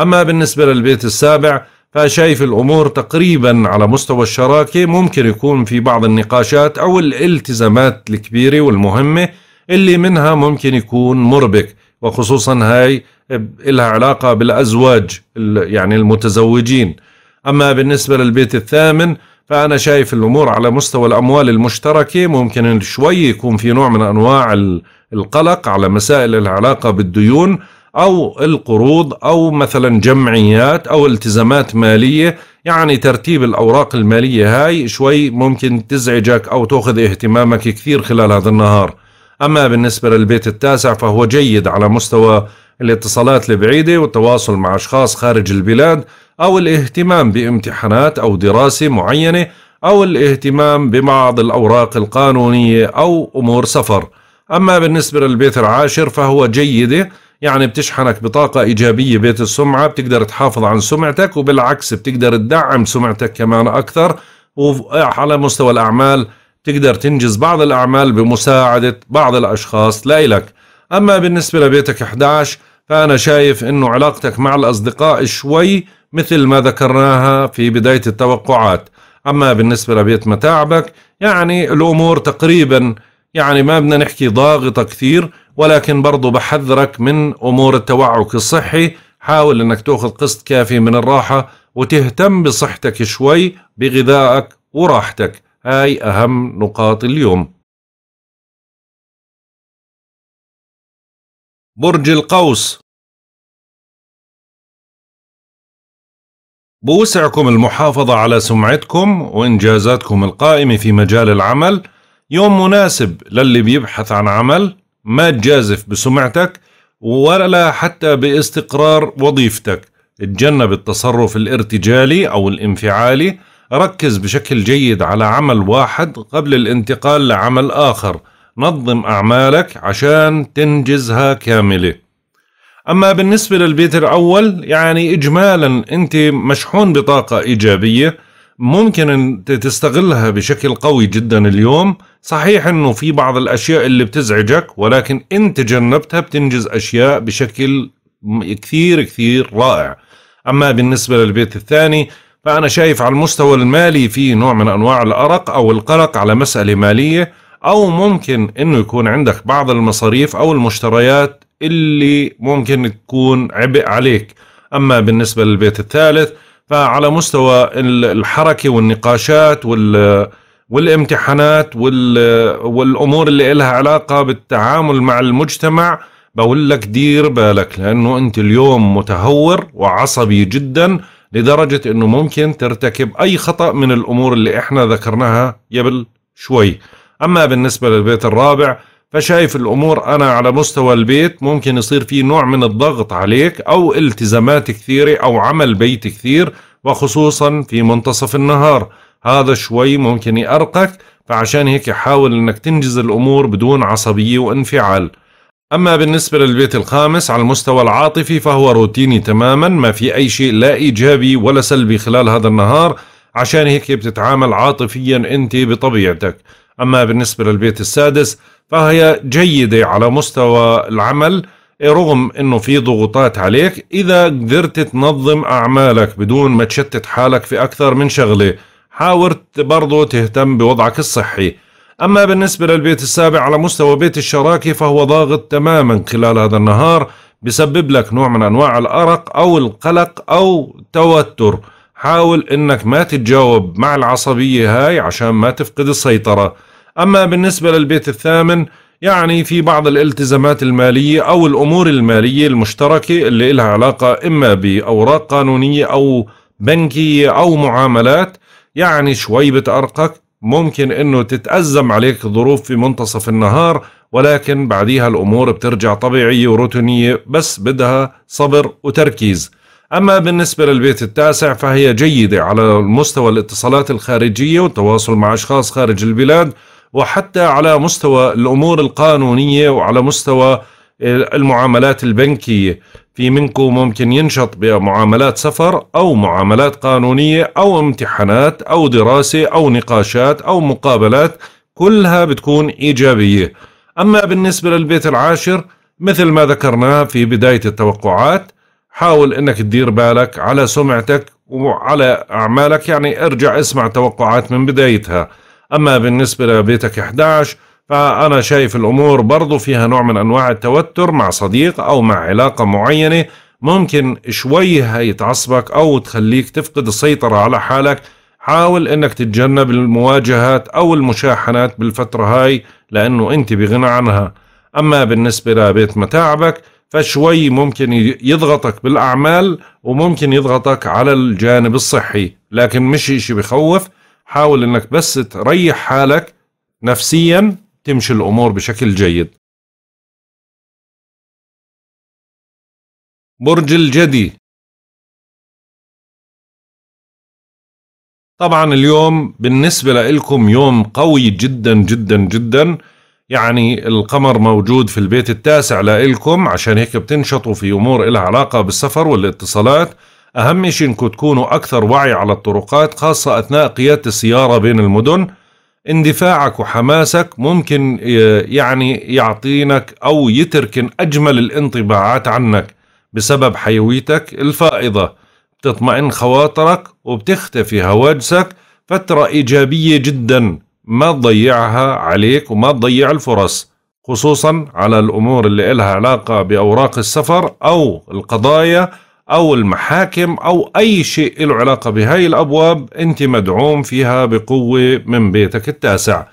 أما بالنسبة للبيت السابع فشايف الأمور تقريبا على مستوى الشراكة ممكن يكون في بعض النقاشات أو الالتزامات الكبيرة والمهمة اللي منها ممكن يكون مربك وخصوصا هاي لها علاقة بالأزواج يعني المتزوجين أما بالنسبة للبيت الثامن فأنا شايف الأمور على مستوى الأموال المشتركة ممكن شوي يكون في نوع من أنواع القلق على مسائل العلاقة بالديون أو القروض أو مثلا جمعيات أو التزامات مالية يعني ترتيب الأوراق المالية هاي شوي ممكن تزعجك أو تأخذ اهتمامك كثير خلال هذا النهار أما بالنسبة للبيت التاسع فهو جيد على مستوى الاتصالات البعيدة والتواصل مع أشخاص خارج البلاد أو الاهتمام بامتحانات أو دراسة معينة أو الاهتمام ببعض الأوراق القانونية أو أمور سفر أما بالنسبة للبيت العاشر فهو جيدة يعني بتشحنك بطاقة إيجابية بيت السمعة بتقدر تحافظ عن سمعتك وبالعكس بتقدر تدعم سمعتك كمان أكثر وعلى مستوى الأعمال تقدر تنجز بعض الأعمال بمساعدة بعض الأشخاص لإلك أما بالنسبة لبيتك 11 فأنا شايف أنه علاقتك مع الأصدقاء شوي مثل ما ذكرناها في بداية التوقعات أما بالنسبة لبيت متاعبك يعني الأمور تقريبا يعني ما بدنا نحكي ضاغطة كثير ولكن برضو بحذرك من أمور التوعك الصحي حاول أنك تأخذ قسط كافي من الراحة وتهتم بصحتك شوي بغذائك وراحتك هاي أهم نقاط اليوم برج القوس بوسعكم المحافظة على سمعتكم وإنجازاتكم القائمة في مجال العمل يوم مناسب للي بيبحث عن عمل ما تجازف بسمعتك ولا حتى باستقرار وظيفتك اتجنب التصرف الارتجالي أو الانفعالي ركز بشكل جيد على عمل واحد قبل الانتقال لعمل آخر نظم أعمالك عشان تنجزها كاملة أما بالنسبة للبيت الأول يعني إجمالا أنت مشحون بطاقة إيجابية ممكن تستغلها بشكل قوي جدا اليوم صحيح أنه في بعض الأشياء اللي بتزعجك ولكن أنت جنبتها بتنجز أشياء بشكل كثير كثير رائع أما بالنسبة للبيت الثاني فأنا شايف على المستوى المالي في نوع من أنواع الأرق أو القلق على مسألة مالية او ممكن انه يكون عندك بعض المصاريف او المشتريات اللي ممكن تكون عبء عليك اما بالنسبه للبيت الثالث فعلى مستوى الحركه والنقاشات وال والامتحانات وال والامور اللي لها علاقه بالتعامل مع المجتمع بقول لك دير بالك لانه انت اليوم متهور وعصبي جدا لدرجه انه ممكن ترتكب اي خطا من الامور اللي احنا ذكرناها قبل شوي أما بالنسبة للبيت الرابع فشايف الأمور أنا على مستوى البيت ممكن يصير في نوع من الضغط عليك أو التزامات كثيرة أو عمل بيت كثير وخصوصا في منتصف النهار هذا شوي ممكن يأرقك فعشان هيك حاول أنك تنجز الأمور بدون عصبية وانفعال أما بالنسبة للبيت الخامس على المستوى العاطفي فهو روتيني تماما ما في أي شيء لا إيجابي ولا سلبي خلال هذا النهار عشان هيك بتتعامل عاطفيا أنت بطبيعتك أما بالنسبة للبيت السادس فهي جيدة على مستوى العمل رغم انه في ضغوطات عليك اذا قدرت تنظم اعمالك بدون ما تشتت حالك في اكثر من شغله حاولت برضو تهتم بوضعك الصحي اما بالنسبة للبيت السابع على مستوى بيت الشراكة فهو ضاغط تماما خلال هذا النهار بسبب لك نوع من انواع الارق او القلق او توتر حاول انك ما تتجاوب مع العصبية هاي عشان ما تفقد السيطرة أما بالنسبة للبيت الثامن يعني في بعض الالتزامات المالية أو الأمور المالية المشتركة اللي إلها علاقة إما بأوراق قانونية أو بنكية أو معاملات يعني شوي بتأرقك ممكن إنه تتأزم عليك الظروف في منتصف النهار ولكن بعديها الأمور بترجع طبيعية وروتينية بس بدها صبر وتركيز أما بالنسبة للبيت التاسع فهي جيدة على مستوى الاتصالات الخارجية والتواصل مع أشخاص خارج البلاد وحتى على مستوى الأمور القانونية وعلى مستوى المعاملات البنكية في منكم ممكن ينشط بمعاملات سفر أو معاملات قانونية أو امتحانات أو دراسة أو نقاشات أو مقابلات كلها بتكون إيجابية أما بالنسبة للبيت العاشر مثل ما ذكرناه في بداية التوقعات حاول أنك تدير بالك على سمعتك وعلى أعمالك يعني ارجع اسمع توقعات من بدايتها أما بالنسبة لبيتك 11 فأنا شايف الأمور برضو فيها نوع من أنواع التوتر مع صديق أو مع علاقة معينة ممكن شوي هي تعصبك أو تخليك تفقد السيطرة على حالك حاول أنك تتجنب المواجهات أو المشاحنات بالفترة هاي لأنه أنت بغنى عنها أما بالنسبة لبيت متاعبك فشوي ممكن يضغطك بالأعمال وممكن يضغطك على الجانب الصحي لكن مش إشي بخوف حاول انك بس تريح حالك نفسيا تمشي الامور بشكل جيد برج الجدي طبعا اليوم بالنسبة لكم يوم قوي جدا جدا جدا يعني القمر موجود في البيت التاسع لكم عشان هيك بتنشطوا في أمور إلها علاقة بالسفر والاتصالات أهم شيء إنكم تكونوا أكثر وعي على الطرقات خاصة أثناء قيادة السيارة بين المدن اندفاعك وحماسك ممكن يعني يعطينك أو يتركن أجمل الانطباعات عنك بسبب حيويتك الفائضة بتطمئن خواطرك وبتختفي هواجسك فترة إيجابية جدا ما تضيعها عليك وما تضيع الفرص خصوصا على الأمور اللي إلها علاقة بأوراق السفر أو القضايا أو المحاكم أو أي شيء له علاقة بهاي الأبواب أنت مدعوم فيها بقوة من بيتك التاسع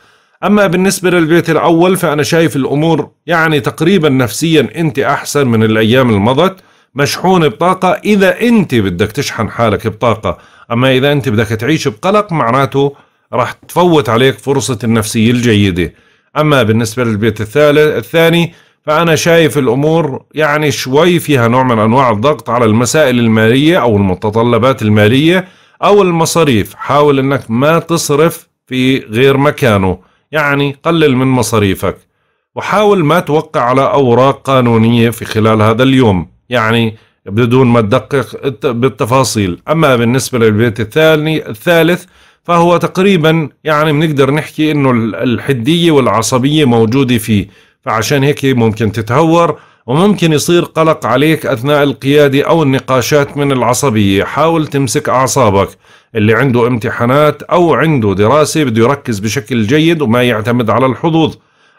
أما بالنسبة للبيت الأول فأنا شايف الأمور يعني تقريبا نفسيا أنت أحسن من الأيام المضت مشحون بطاقة إذا أنت بدك تشحن حالك بطاقة أما إذا أنت بدك تعيش بقلق معناته راح تفوت عليك فرصة النفسية الجيدة أما بالنسبة للبيت الثالث الثاني فأنا شايف الأمور يعني شوي فيها نوع من أنواع الضغط على المسائل المالية أو المتطلبات المالية أو المصاريف حاول أنك ما تصرف في غير مكانه يعني قلل من مصاريفك وحاول ما توقع على أوراق قانونية في خلال هذا اليوم يعني بدون ما تدقق بالتفاصيل أما بالنسبة للبيت الثاني الثالث فهو تقريبا يعني بنقدر نحكي انه الحديه والعصبيه موجوده فيه فعشان هيك ممكن تتهور وممكن يصير قلق عليك أثناء القيادة أو النقاشات من العصبية حاول تمسك أعصابك اللي عنده امتحانات أو عنده دراسة بده يركز بشكل جيد وما يعتمد على الحظوظ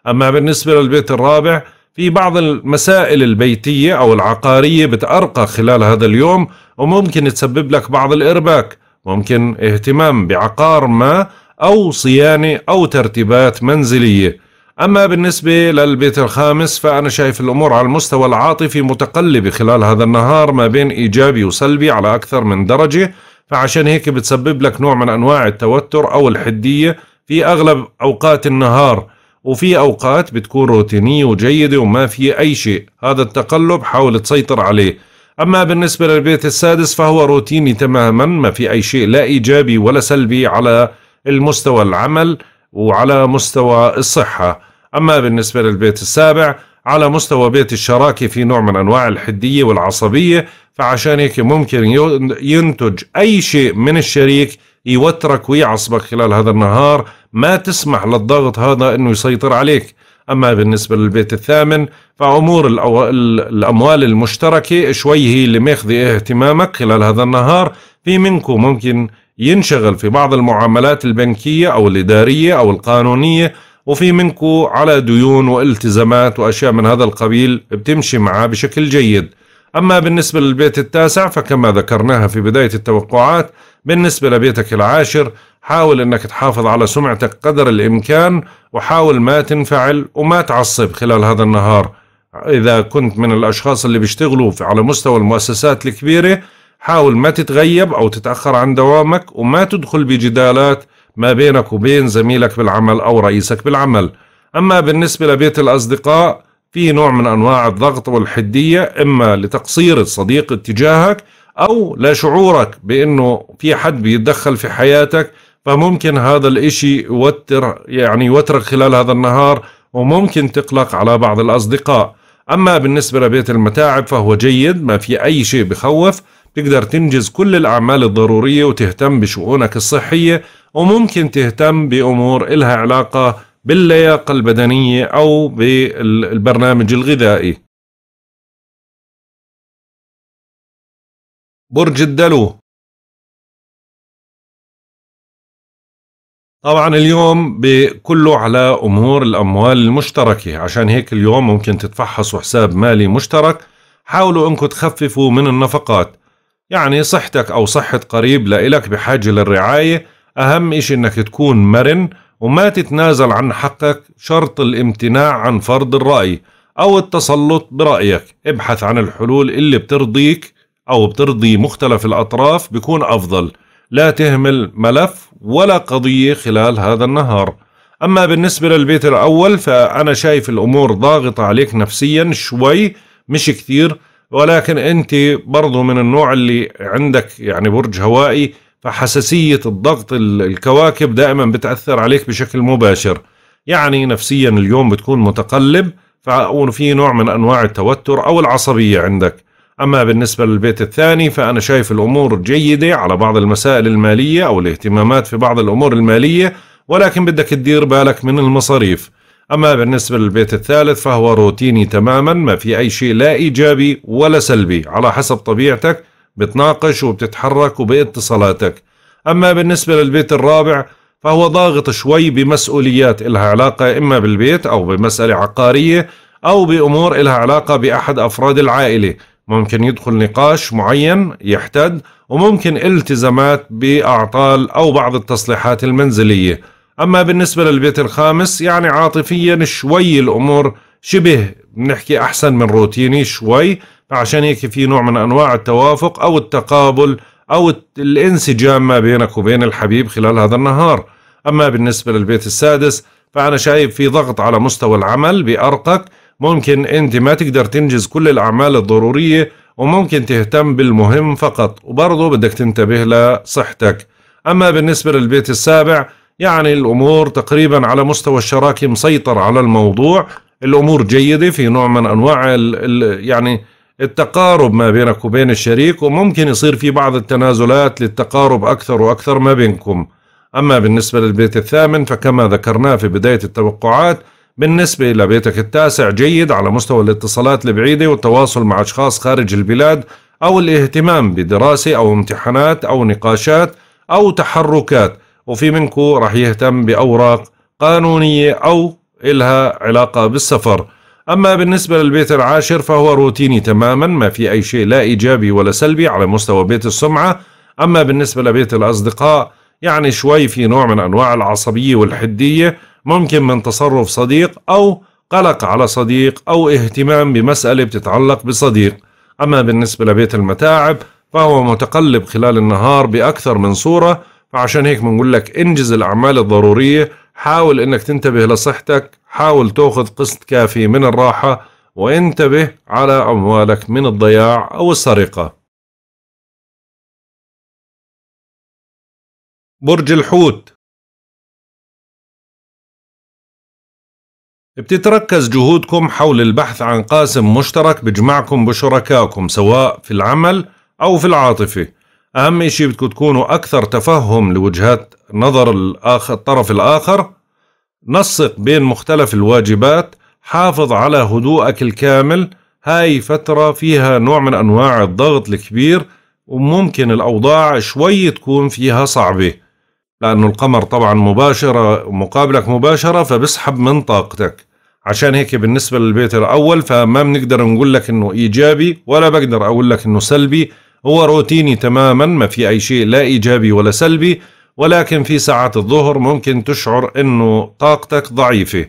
أما بالنسبة للبيت الرابع في بعض المسائل البيتية أو العقارية بتأرقى خلال هذا اليوم وممكن تسبب لك بعض الإرباك ممكن اهتمام بعقار ما أو صيانة أو ترتيبات منزلية أما بالنسبة للبيت الخامس فأنا شايف الأمور على المستوى العاطفي متقلبة خلال هذا النهار ما بين إيجابي وسلبي على أكثر من درجة فعشان هيك بتسبب لك نوع من أنواع التوتر أو الحدية في أغلب أوقات النهار وفي أوقات بتكون روتينية وجيدة وما في أي شيء هذا التقلب حاول تسيطر عليه أما بالنسبة للبيت السادس فهو روتيني تماما ما في أي شيء لا إيجابي ولا سلبي على المستوى العمل وعلى مستوى الصحة أما بالنسبة للبيت السابع على مستوى بيت الشراكة في نوع من أنواع الحدية والعصبية فعشان هيك ممكن ينتج أي شيء من الشريك يوترك ويعصبك خلال هذا النهار ما تسمح للضغط هذا أنه يسيطر عليك أما بالنسبة للبيت الثامن فأمور الأو... الأموال المشتركة شوي هي اللي ماخذة اهتمامك خلال هذا النهار في منكم ممكن ينشغل في بعض المعاملات البنكية أو الإدارية أو القانونية وفي منكو على ديون والتزامات وأشياء من هذا القبيل بتمشي معاه بشكل جيد أما بالنسبة للبيت التاسع فكما ذكرناها في بداية التوقعات بالنسبة لبيتك العاشر حاول أنك تحافظ على سمعتك قدر الإمكان وحاول ما تنفعل وما تعصب خلال هذا النهار إذا كنت من الأشخاص اللي بيشتغلوا على مستوى المؤسسات الكبيرة حاول ما تتغيب أو تتأخر عن دوامك وما تدخل بجدالات ما بينك وبين زميلك بالعمل أو رئيسك بالعمل أما بالنسبة لبيت الأصدقاء في نوع من أنواع الضغط والحدية إما لتقصير الصديق اتجاهك أو لشعورك بأنه في حد بيتدخل في حياتك فممكن هذا الإشي يوتر يعني يوترك خلال هذا النهار وممكن تقلق على بعض الأصدقاء أما بالنسبة لبيت المتاعب فهو جيد ما في أي شيء بخوف تقدر تنجز كل الأعمال الضرورية وتهتم بشؤونك الصحية وممكن تهتم بأمور إلها علاقة باللياقة البدنية أو بالبرنامج الغذائي برج الدلو طبعا اليوم بكله على امور الاموال المشتركه عشان هيك اليوم ممكن تتفحصوا حساب مالي مشترك حاولوا انكم تخففوا من النفقات يعني صحتك أو صحة قريب لإلك بحاجة للرعاية أهم إشي إنك تكون مرن وما تتنازل عن حقك شرط الامتناع عن فرض الرأي أو التسلط برأيك ابحث عن الحلول اللي بترضيك أو بترضي مختلف الأطراف بيكون أفضل لا تهمل ملف ولا قضية خلال هذا النهار أما بالنسبة للبيت الأول فأنا شايف الأمور ضاغطة عليك نفسيا شوي مش كثير ولكن انت برضه من النوع اللي عندك يعني برج هوائي فحساسيه الضغط الكواكب دائما بتاثر عليك بشكل مباشر يعني نفسيا اليوم بتكون متقلب ففي نوع من انواع التوتر او العصبيه عندك اما بالنسبه للبيت الثاني فانا شايف الامور جيده على بعض المسائل الماليه او الاهتمامات في بعض الامور الماليه ولكن بدك تدير بالك من المصاريف أما بالنسبة للبيت الثالث فهو روتيني تماما ما في أي شيء لا إيجابي ولا سلبي على حسب طبيعتك بتناقش وبتتحرك وباتصالاتك أما بالنسبة للبيت الرابع فهو ضاغط شوي بمسؤوليات إلها علاقة إما بالبيت أو بمسألة عقارية أو بأمور إلها علاقة بأحد أفراد العائلة ممكن يدخل نقاش معين يحتد وممكن التزامات بأعطال أو بعض التصليحات المنزلية أما بالنسبة للبيت الخامس يعني عاطفيا شوي الأمور شبه بنحكي أحسن من روتيني شوي عشان هيك في نوع من أنواع التوافق أو التقابل أو الانسجام ما بينك وبين الحبيب خلال هذا النهار أما بالنسبة للبيت السادس فأنا شايف في ضغط على مستوى العمل بأرقك ممكن أنت ما تقدر تنجز كل الأعمال الضرورية وممكن تهتم بالمهم فقط وبرضه بدك تنتبه لصحتك أما بالنسبة للبيت السابع يعني الأمور تقريبا على مستوى الشراكة مسيطر على الموضوع الأمور جيدة في نوع من أنواع الـ الـ يعني التقارب ما بينك وبين الشريك وممكن يصير في بعض التنازلات للتقارب أكثر وأكثر ما بينكم أما بالنسبة للبيت الثامن فكما ذكرناه في بداية التوقعات بالنسبة لبيتك التاسع جيد على مستوى الاتصالات البعيدة والتواصل مع أشخاص خارج البلاد أو الاهتمام بدراسة أو امتحانات أو نقاشات أو تحركات وفي منكو رح يهتم بأوراق قانونية أو إلها علاقة بالسفر أما بالنسبة للبيت العاشر فهو روتيني تماما ما في أي شيء لا إيجابي ولا سلبي على مستوى بيت السمعة أما بالنسبة لبيت الأصدقاء يعني شوي في نوع من أنواع العصبية والحدية ممكن من تصرف صديق أو قلق على صديق أو اهتمام بمسألة بتتعلق بصديق أما بالنسبة لبيت المتاعب فهو متقلب خلال النهار بأكثر من صورة عشان هيك بنقول لك انجز الاعمال الضروريه حاول انك تنتبه لصحتك حاول تاخذ قسط كافي من الراحه وانتبه على اموالك من الضياع او السرقه برج الحوت بتتركز جهودكم حول البحث عن قاسم مشترك بجمعكم بشركائكم سواء في العمل أو في العاطفة أهم شيء بدكم تكونوا أكثر تفهم لوجهات نظر الآخر الطرف الآخر نسق بين مختلف الواجبات حافظ على هدوءك الكامل هاي فترة فيها نوع من أنواع الضغط الكبير وممكن الأوضاع شوي تكون فيها صعبة لأنه القمر طبعا مباشرة مقابلك مباشرة فبسحب من طاقتك عشان هيك بالنسبة للبيت الأول فما بنقدر نقول لك إنه إيجابي ولا بقدر أقول لك إنه سلبي هو روتيني تماما ما في أي شيء لا إيجابي ولا سلبي ولكن في ساعات الظهر ممكن تشعر أنه طاقتك ضعيفة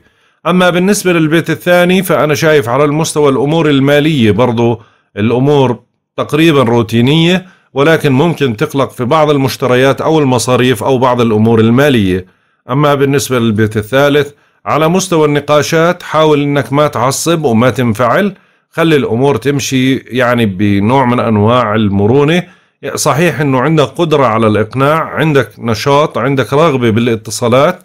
أما بالنسبة للبيت الثاني فأنا شايف على المستوى الأمور المالية برضو الأمور تقريبا روتينية ولكن ممكن تقلق في بعض المشتريات أو المصاريف أو بعض الأمور المالية أما بالنسبة للبيت الثالث على مستوى النقاشات حاول أنك ما تعصب وما تنفعل خلي الامور تمشي يعني بنوع من انواع المرونه صحيح انه عندك قدره على الاقناع عندك نشاط عندك رغبه بالاتصالات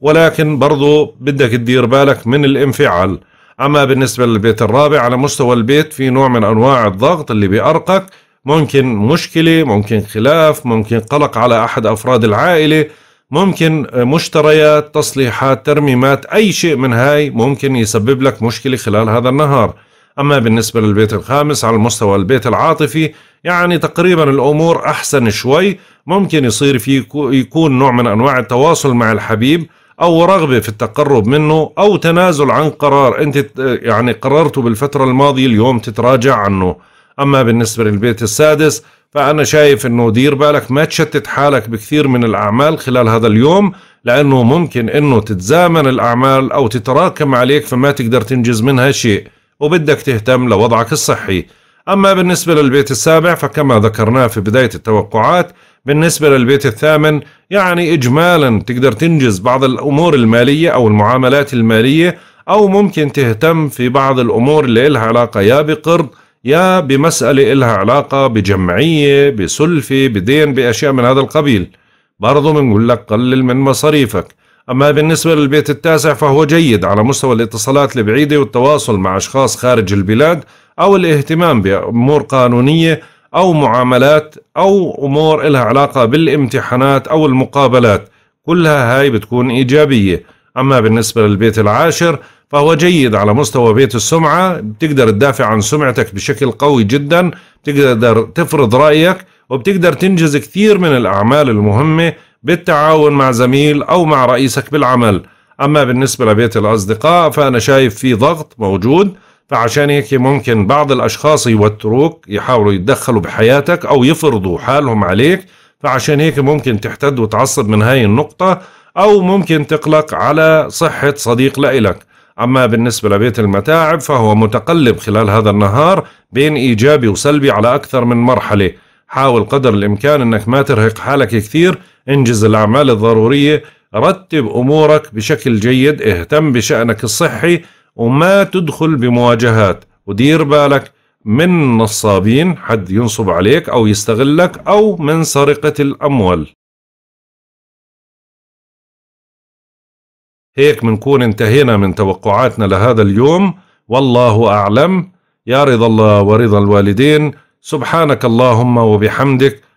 ولكن برضو بدك تدير بالك من الانفعال اما بالنسبه للبيت الرابع على مستوى البيت في نوع من انواع الضغط اللي بيأرقك ممكن مشكله ممكن خلاف ممكن قلق على احد افراد العائله ممكن مشتريات تصليحات ترميمات اي شيء من هاي ممكن يسبب لك مشكله خلال هذا النهار أما بالنسبة للبيت الخامس على المستوى البيت العاطفي يعني تقريبا الأمور أحسن شوي ممكن يصير في يكون نوع من أنواع التواصل مع الحبيب أو رغبة في التقرب منه أو تنازل عن قرار أنت يعني قررته بالفترة الماضية اليوم تتراجع عنه أما بالنسبة للبيت السادس فأنا شايف أنه دير بالك ما تشتت حالك بكثير من الأعمال خلال هذا اليوم لأنه ممكن أنه تتزامن الأعمال أو تتراكم عليك فما تقدر تنجز منها شيء وبدك تهتم لوضعك الصحي أما بالنسبة للبيت السابع فكما ذكرناه في بداية التوقعات بالنسبة للبيت الثامن يعني إجمالا تقدر تنجز بعض الأمور المالية أو المعاملات المالية أو ممكن تهتم في بعض الأمور اللي إلها علاقة يا بقرض يا بمسألة إلها علاقة بجمعية بسلفة بدين بأشياء من هذا القبيل برضو بنقول لك قلل من مصاريفك أما بالنسبة للبيت التاسع فهو جيد على مستوى الاتصالات البعيدة والتواصل مع أشخاص خارج البلاد أو الاهتمام بأمور قانونية أو معاملات أو أمور إلها علاقة بالامتحانات أو المقابلات كلها هاي بتكون إيجابية أما بالنسبة للبيت العاشر فهو جيد على مستوى بيت السمعة بتقدر تدافع عن سمعتك بشكل قوي جدا بتقدر تفرض رأيك وبتقدر تنجز كثير من الأعمال المهمة بالتعاون مع زميل أو مع رئيسك بالعمل أما بالنسبة لبيت الأصدقاء فأنا شايف في ضغط موجود فعشان هيك ممكن بعض الأشخاص يوتروك يحاولوا يتدخلوا بحياتك أو يفرضوا حالهم عليك فعشان هيك ممكن تحتد وتعصب من هاي النقطة أو ممكن تقلق على صحة صديق لإلك أما بالنسبة لبيت المتاعب فهو متقلب خلال هذا النهار بين إيجابي وسلبي على أكثر من مرحلة حاول قدر الإمكان أنك ما ترهق حالك كثير انجز الأعمال الضرورية رتب أمورك بشكل جيد اهتم بشأنك الصحي وما تدخل بمواجهات ودير بالك من نصابين حد ينصب عليك أو يستغلك أو من سرقة الأموال هيك منكون انتهينا من توقعاتنا لهذا اليوم والله أعلم يا رضا الله ورضا الوالدين سبحانك اللهم وبحمدك